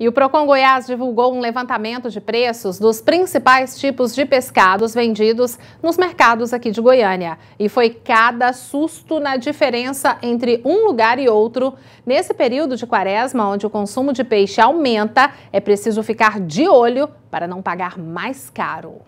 E o Procon Goiás divulgou um levantamento de preços dos principais tipos de pescados vendidos nos mercados aqui de Goiânia. E foi cada susto na diferença entre um lugar e outro. Nesse período de quaresma, onde o consumo de peixe aumenta, é preciso ficar de olho para não pagar mais caro.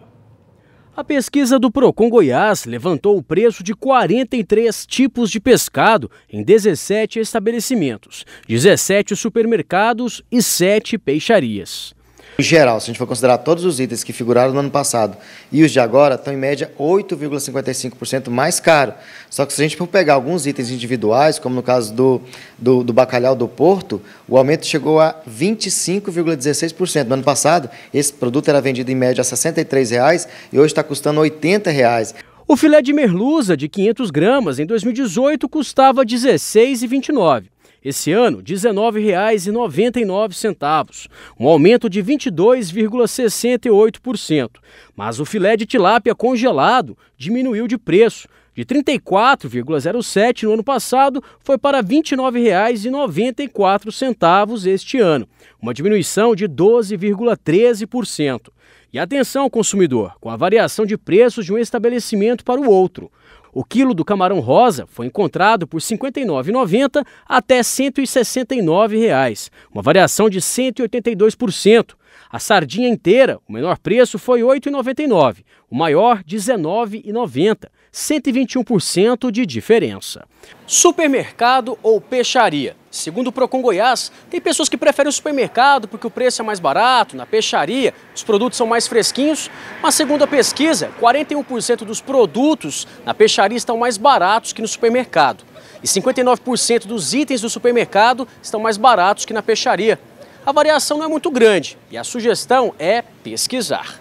A pesquisa do Procon Goiás levantou o preço de 43 tipos de pescado em 17 estabelecimentos, 17 supermercados e 7 peixarias. Em geral, se a gente for considerar todos os itens que figuraram no ano passado e os de agora, estão em média 8,55% mais caro. Só que se a gente for pegar alguns itens individuais, como no caso do, do, do bacalhau do Porto, o aumento chegou a 25,16%. No ano passado, esse produto era vendido em média a R$ 63,00 e hoje está custando R$ 80,00. O filé de merluza de 500 gramas em 2018 custava R$ 16,29. Esse ano, R$ 19,99, um aumento de 22,68%. Mas o filé de tilápia congelado diminuiu de preço. De 34,07 no ano passado, foi para R$ 29,94 este ano, uma diminuição de 12,13%. E atenção, consumidor, com a variação de preços de um estabelecimento para o outro. O quilo do camarão rosa foi encontrado por R$ 59,90 até R$ 169,00, uma variação de 182%, a sardinha inteira, o menor preço foi R$ 8,99, o maior R$ 19,90, 121% de diferença. Supermercado ou peixaria? Segundo o Procon Goiás, tem pessoas que preferem o supermercado porque o preço é mais barato, na peixaria os produtos são mais fresquinhos, mas segundo a pesquisa, 41% dos produtos na peixaria estão mais baratos que no supermercado. E 59% dos itens do supermercado estão mais baratos que na peixaria a variação não é muito grande e a sugestão é pesquisar.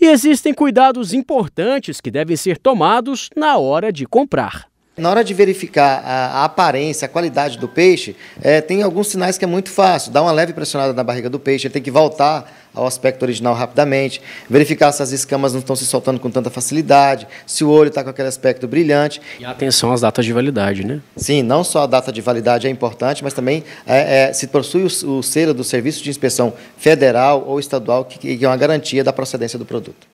E existem cuidados importantes que devem ser tomados na hora de comprar. Na hora de verificar a, a aparência, a qualidade do peixe, é, tem alguns sinais que é muito fácil. Dá uma leve pressionada na barriga do peixe, ele tem que voltar ao aspecto original rapidamente, verificar se as escamas não estão se soltando com tanta facilidade, se o olho está com aquele aspecto brilhante. E atenção às datas de validade, né? Sim, não só a data de validade é importante, mas também é, é, se possui o, o selo do Serviço de Inspeção Federal ou Estadual, que, que é uma garantia da procedência do produto.